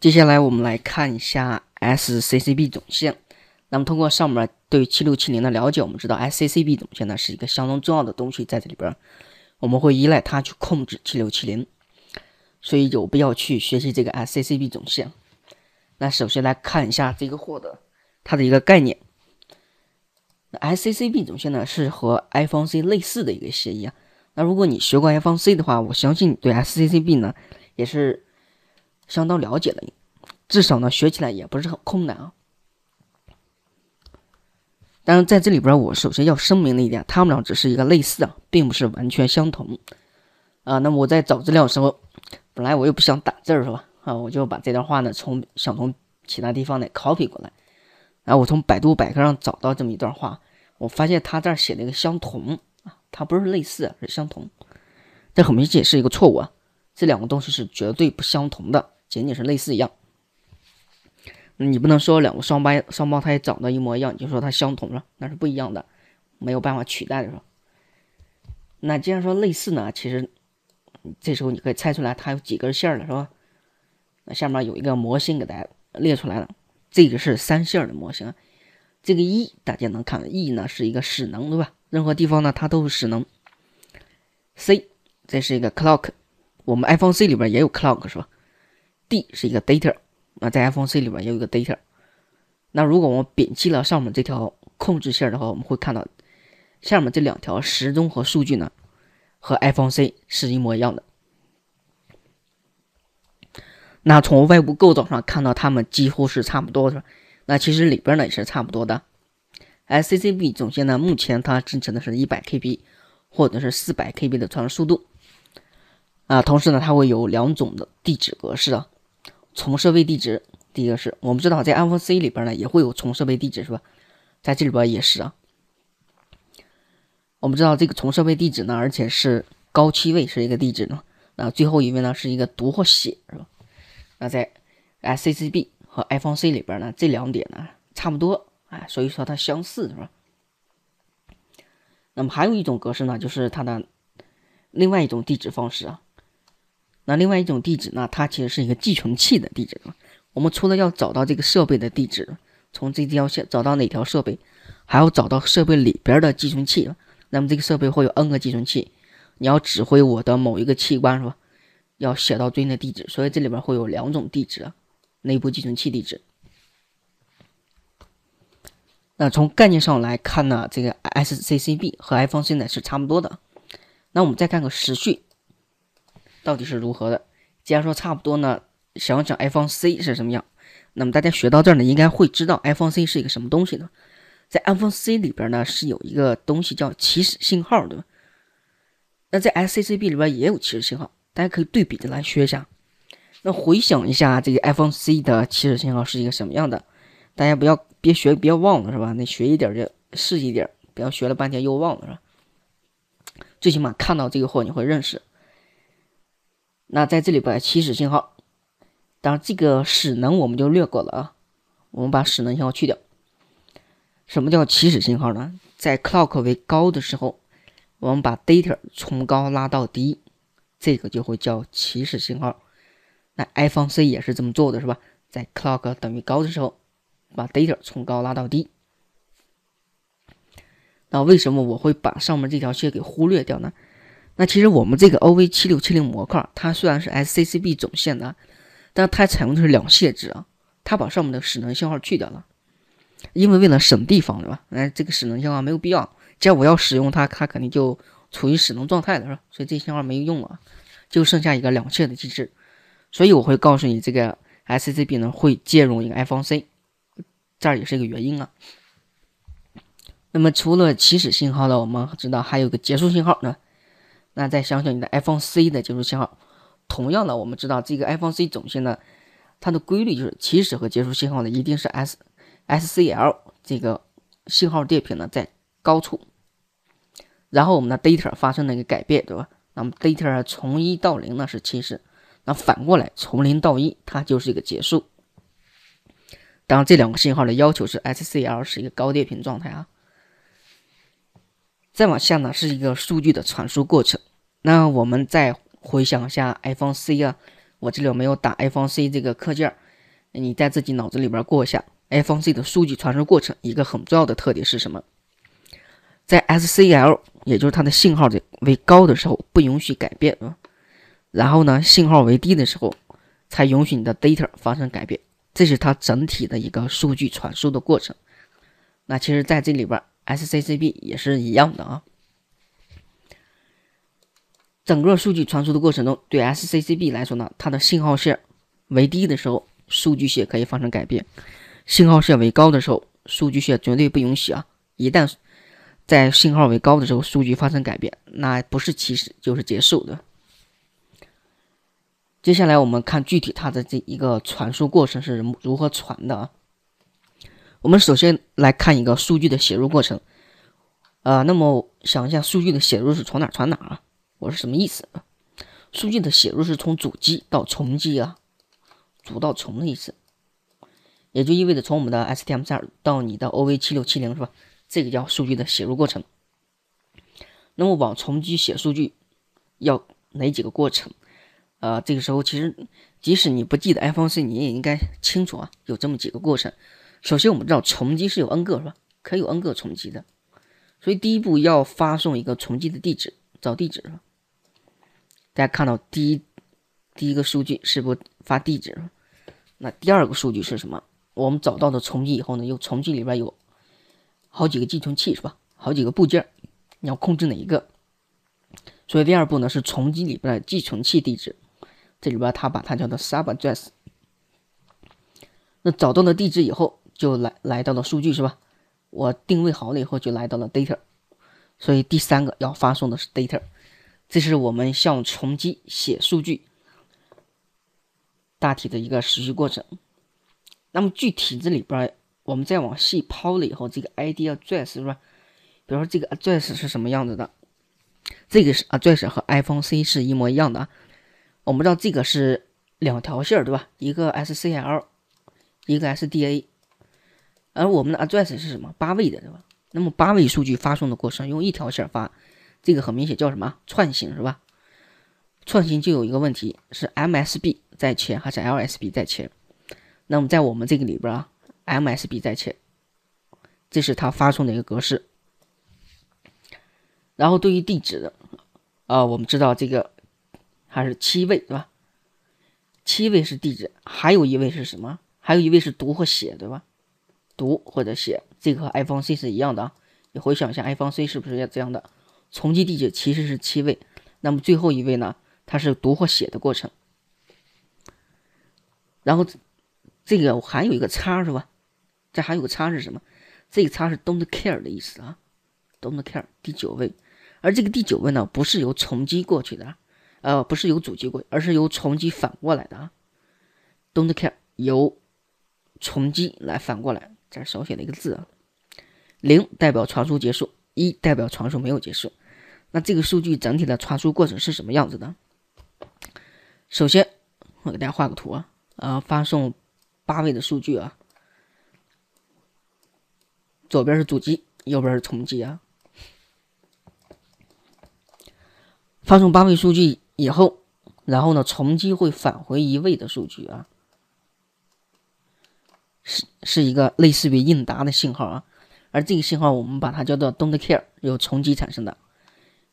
接下来我们来看一下 S C C B 总线。那么通过上面对七六七零的了解，我们知道 S C C B 总线呢是一个相当重要的东西，在这里边我们会依赖它去控制七六七零，所以有必要去学习这个 S C C B 总线。那首先来看一下这个货的它的一个概念。S C C B 总线呢是和 I F O N C 类似的一个协议啊。那如果你学过 I F O N C 的话，我相信你对 S C C B 呢也是。相当了解了，至少呢，学起来也不是很困难啊。但是在这里边，我首先要声明的一点，他们俩只是一个类似啊，并不是完全相同啊。那么我在找资料的时候，本来我又不想打字儿是吧？啊，我就把这段话呢，从想从其他地方呢 copy 过来。然、啊，我从百度百科上找到这么一段话，我发现他这儿写了一个相同啊，它不是类似，是相同。这很明显是一个错误啊，这两个东西是绝对不相同的。仅仅是类似一样，你不能说两个双胞双胞胎长得一模一样，你就说它相同了，那是不一样的，没有办法取代的。是吧？那既然说类似呢，其实这时候你可以猜出来它有几根线了，是吧？那下面有一个模型给大家列出来了，这个是三线的模型。这个 E 大家能看，E 呢是一个势能，对吧？任何地方呢它都是势能。C 这是一个 clock，我们 iPhone C 里边也有 clock，是吧？D 是一个 data，那在 iPhone C 里面有一个 data。那如果我们摒弃了上面这条控制线的话，我们会看到下面这两条时钟和数据呢，和 iPhone C 是一模一样的。那从外部构造上看到它们几乎是差不多的，那其实里边呢也是差不多的。S C C B 总线呢，目前它支持的是一百 K B 或者是四百 K B 的传输速度。啊，同时呢，它会有两种的地址格式啊。重设备地址，第一个是我们知道在 iPhone C 里边呢也会有重设备地址是吧？在这里边也是啊。我们知道这个重设备地址呢，而且是高七位是一个地址呢，那最后一位呢是一个读或写是吧？那在 S C C B 和 iPhone C 里边呢，这两点呢差不多啊，所以说它相似是吧？那么还有一种格式呢，就是它的另外一种地址方式啊。那另外一种地址呢？它其实是一个寄存器的地址。我们除了要找到这个设备的地址，从这条线找到哪条设备，还要找到设备里边的寄存器。那么这个设备会有 N 个寄存器，你要指挥我的某一个器官是吧？要写到对应的地址。所以这里边会有两种地址，内部寄存器地址。那从概念上来看呢，这个 SCCB 和 i p h o n e c 呢是差不多的。那我们再看个时序。到底是如何的？既然说差不多呢，想想 iPhone C 是什么样，那么大家学到这儿呢，应该会知道 iPhone C 是一个什么东西呢？在 iPhone C 里边呢，是有一个东西叫起始信号，对吧？那在 s c c b 里边也有起始信号，大家可以对比着来学一下。那回想一下这个 iPhone C 的起始信号是一个什么样的？大家不要别学，别忘了是吧？那学一点就试一点，不要学了半天又忘了是吧？最起码看到这个货你会认识。那在这里把起始信号，当然这个使能我们就略过了啊，我们把使能信号去掉。什么叫起始信号呢？在 clock 为高的时候，我们把 data 从高拉到低，这个就会叫起始信号。那 iPhone C 也是这么做的是吧？在 clock 等于高的时候，把 data 从高拉到低。那为什么我会把上面这条线给忽略掉呢？那其实我们这个 OV 七六七零模块，它虽然是 S C C B 总线的，但它采用的是两线制啊。它把上面的使能信号去掉，了，因为为了省地方，对吧？哎，这个使能信号没有必要，既然我要使用它，它肯定就处于使能状态了，是吧？所以这信号没用了，就剩下一个两线的机制。所以我会告诉你，这个 S C C B 呢会兼容一个 f O N C，这也是一个原因啊。那么除了起始信号呢，我们知道还有个结束信号呢。那再想想你的 iPhone C 的接收信号，同样的，我们知道这个 iPhone C 总线呢，它的规律就是起始和结束信号呢一定是 S SCL 这个信号电平呢在高处，然后我们的 Data 发生了一个改变，对吧？那么 Data 从一到零呢是起始，那反过来从零到一它就是一个结束。当然，这两个信号的要求是 SCL 是一个高电平状态啊。再往下呢是一个数据的传输过程。那我们再回想一下 I p h o n e C 啊，我这里没有打 I p h o n e C 这个课件？你在自己脑子里边过一下 I p h o n e C 的数据传输过程，一个很重要的特点是什么？在 SCL，也就是它的信号为高的时候，不允许改变啊。然后呢，信号为低的时候，才允许你的 data 发生改变。这是它整体的一个数据传输的过程。那其实，在这里边 S C C B 也是一样的啊。整个数据传输的过程中，对 S C C B 来说呢，它的信号线为低的时候，数据线可以发生改变；信号线为高的时候，数据线绝对不允许啊！一旦在信号为高的时候，数据发生改变，那不是起始就是结束的。接下来我们看具体它的这一个传输过程是如何传的啊。我们首先来看一个数据的写入过程，啊，那么想一下，数据的写入是从哪传哪啊？我是什么意思？数据的写入是从主机到从机啊，主到从的意思，也就意味着从我们的 STM32 到你的 OV 七六七零是吧？这个叫数据的写入过程。那么往从机写数据要哪几个过程？啊，这个时候其实即使你不记得 i p h o n e c 你也应该清楚啊，有这么几个过程。首先我们知道从机是有 N 个是吧？可以有 N 个从机的，所以第一步要发送一个从机的地址，找地址是吧？大家看到第一第一个数据是不发地址，那第二个数据是什么？我们找到的重机以后呢，又重机里边有好几个寄存器是吧？好几个部件，你要控制哪一个？所以第二步呢是重机里边的寄存器地址，这里边它把它叫做 sub address。那找到了地址以后，就来来到了数据是吧？我定位好了以后就来到了 data，所以第三个要发送的是 data。这是我们向重机写数据大体的一个实施过程。那么具体这里边，我们再往细抛了以后，这个 I D address 是吧？比如说这个 address 是什么样子的？这个是 address 和 I P h o n e C 是一模一样的啊。我们知道这个是两条线对吧？一个 S C L，一个 S D A，而我们的 address 是什么？八位的对吧？那么八位数据发送的过程用一条线发。这个很明显叫什么串行是吧？串行就有一个问题是 MSB 在前还是 LSB 在前？那么在我们这个里边啊，MSB 在前，这是它发送的一个格式。然后对于地址啊，我们知道这个还是七位对吧？七位是地址，还有一位是什么？还有一位是读或写对吧？读或者写，这个和 iPhone C 是一样的啊。你回想一下 iPhone C 是不是也这样的？从击地址其实是七位，那么最后一位呢？它是读或写的过程。然后这个我还有一个叉是吧？这还有个叉是什么？这个叉是 don't care 的意思啊。don't care 第九位，而这个第九位呢，不是由从击过去的，呃，不是由主机过去，而是由从击反过来的啊。don't care 由从机来反过来，这儿少写了一个字啊。零代表传输结束，一代表传输没有结束。那这个数据整体的传输过程是什么样子的？首先，我给大家画个图啊，呃，发送八位的数据啊，左边是主机，右边是从机啊。发送八位数据以后，然后呢，从机会返回一位的数据啊，是是一个类似于应答的信号啊，而这个信号我们把它叫做 “don't care”，由从机产生的。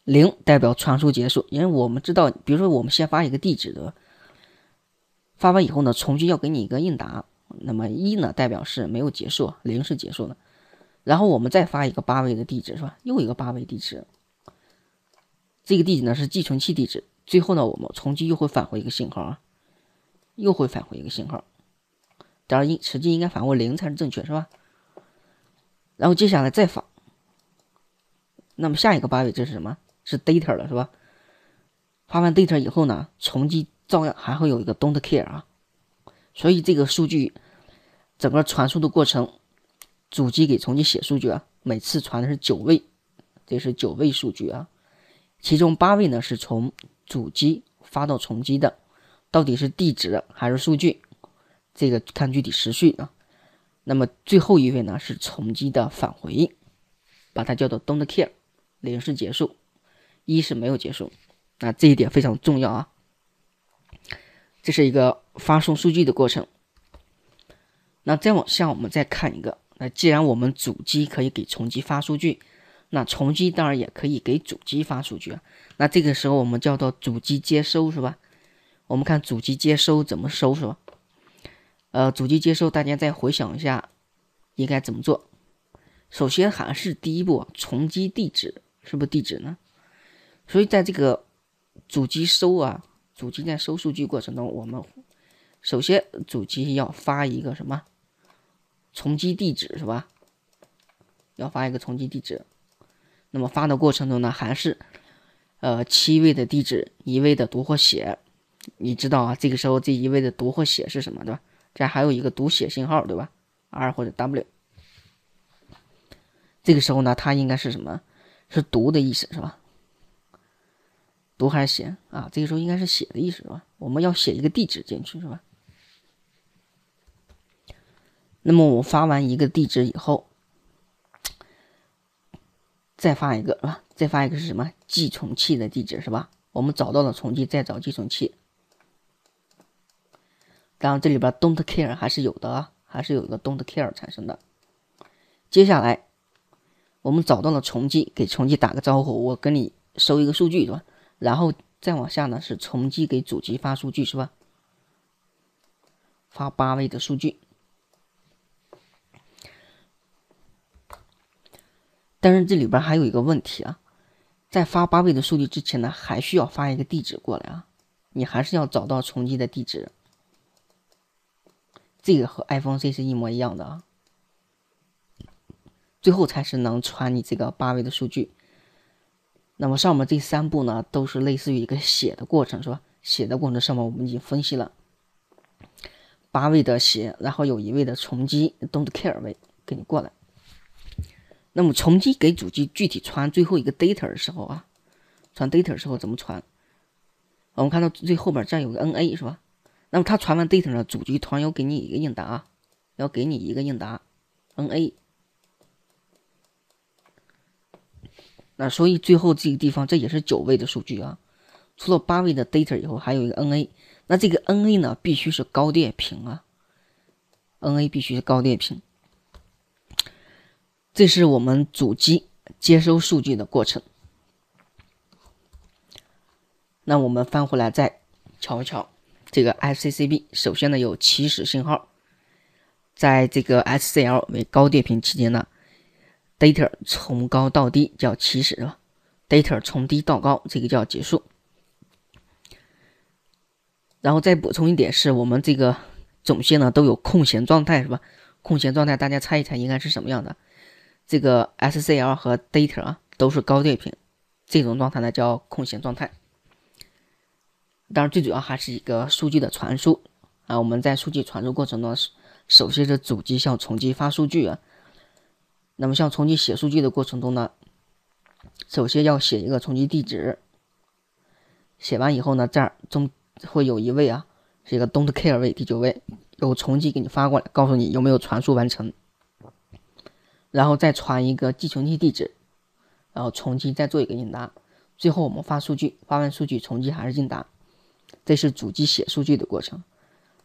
零代表传输结束，因为我们知道，比如说我们先发一个地址的，发完以后呢，重机要给你一个应答。那么一呢，代表是没有结束，零是结束的。然后我们再发一个八位的地址，是吧？又一个八位地址，这个地址呢是寄存器地址。最后呢，我们重机又会返回一个信号，啊，又会返回一个信号，当然，应实际应该返回零才是正确，是吧？然后接下来再发，那么下一个八位这是什么？是 data 了，是吧？发完 data 以后呢，从机照样还会有一个 don't care 啊，所以这个数据整个传输的过程，主机给重机写数据啊，每次传的是九位，这是九位数据啊，其中八位呢是从主机发到从机的，到底是地址还是数据，这个看具体时序啊。那么最后一位呢是从机的返回，把它叫做 don't care，临时结束。一是没有结束，那这一点非常重要啊。这是一个发送数据的过程。那再往下，我们再看一个。那既然我们主机可以给从机发数据，那从机当然也可以给主机发数据啊。那这个时候我们叫做主机接收，是吧？我们看主机接收怎么收，是吧？呃，主机接收，大家再回想一下，应该怎么做？首先还是第一步，从机地址，是不是地址呢？所以在这个主机收啊，主机在收数据过程中，我们首先主机要发一个什么重机地址是吧？要发一个重机地址。那么发的过程中呢，还是呃七位的地址，一位的读或写。你知道啊，这个时候这一位的读或写是什么对吧？这还有一个读写信号对吧？R 或者 W。这个时候呢，它应该是什么？是读的意思是吧？读还是写啊？这个时候应该是写的意思是吧？我们要写一个地址进去是吧？那么我发完一个地址以后，再发一个是吧？再发一个是什么寄存器的地址是吧？我们找到了重机，再找寄存器。然这里边 don't care 还是有的，啊，还是有一个 don't care 产生的。接下来我们找到了重机，给重机打个招呼，我跟你收一个数据是吧？然后再往下呢，是从机给主机发数据是吧？发八位的数据，但是这里边还有一个问题啊，在发八位的数据之前呢，还需要发一个地址过来啊，你还是要找到从机的地址，这个和 iPhone C 是一模一样的啊，最后才是能传你这个八位的数据。那么上面这三步呢，都是类似于一个写的过程，是吧？写的过程上面我们已经分析了八位的写，然后有一位的重击，don't care 位给你过来。那么重击给主机具体传最后一个 data 的时候啊，传 data 的时候怎么传？我们看到最后边这儿有个 NA 是吧？那么它传完 data 了，主机样要给你一个应答啊，要给你一个应答，NA。那所以最后这个地方，这也是九位的数据啊，除了八位的 data 以后，还有一个 NA。那这个 NA 呢，必须是高电平啊，NA 必须是高电平。这是我们主机接收数据的过程。那我们翻回来再瞧一瞧这个 Sccb，首先呢有起始信号，在这个 SCL 为高电平期间呢。Data 从高到低叫起始是吧？Data 从低到高，这个叫结束。然后再补充一点是，我们这个总线呢都有空闲状态是吧？空闲状态，大家猜一猜应该是什么样的？这个 SCL 和 Data 啊都是高电平，这种状态呢叫空闲状态。当然，最主要还是一个数据的传输啊。我们在数据传输过程中首先是主机向从机发数据啊。那么，像重你写数据的过程中呢，首先要写一个重击地址。写完以后呢，这儿中会有一位啊，是一个 don't care 位，第九位，有重机给你发过来，告诉你有没有传输完成。然后再传一个寄存器地址，然后重机再做一个应答。最后我们发数据，发完数据，重机还是应答。这是主机写数据的过程。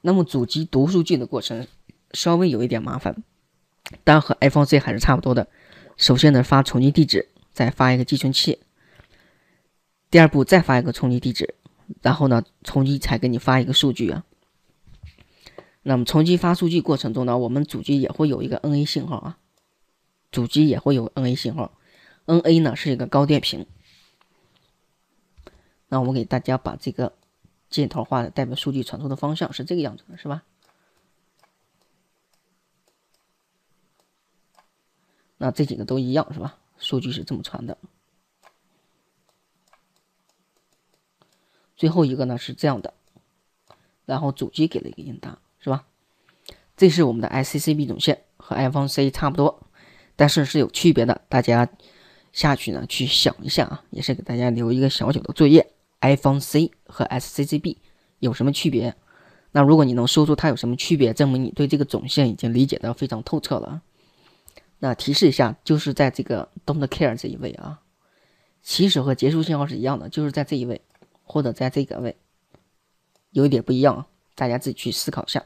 那么主机读数据的过程稍微有一点麻烦。当和 iPhone Z 还是差不多的。首先呢，发重新地址，再发一个寄存器。第二步再发一个重新地址，然后呢，重新才给你发一个数据啊。那么重新发数据过程中呢，我们主机也会有一个 NA 信号啊，主机也会有 NA 信号。NA 呢是一个高电平。那我们给大家把这个箭头画的代表数据传输的方向是这个样子的，是吧？那这几个都一样是吧？数据是这么传的。最后一个呢是这样的，然后主机给了一个应答是吧？这是我们的 S C C B 总线和 I p h o n e C 差不多，但是是有区别的。大家下去呢去想一下啊，也是给大家留一个小小的作业：I p h o n e C 和 S C C B 有什么区别？那如果你能说出它有什么区别，证明你对这个总线已经理解的非常透彻了。那提示一下，就是在这个 don't care 这一位啊，起始和结束信号是一样的，就是在这一位或者在这个位，有一点不一样啊，大家自己去思考一下。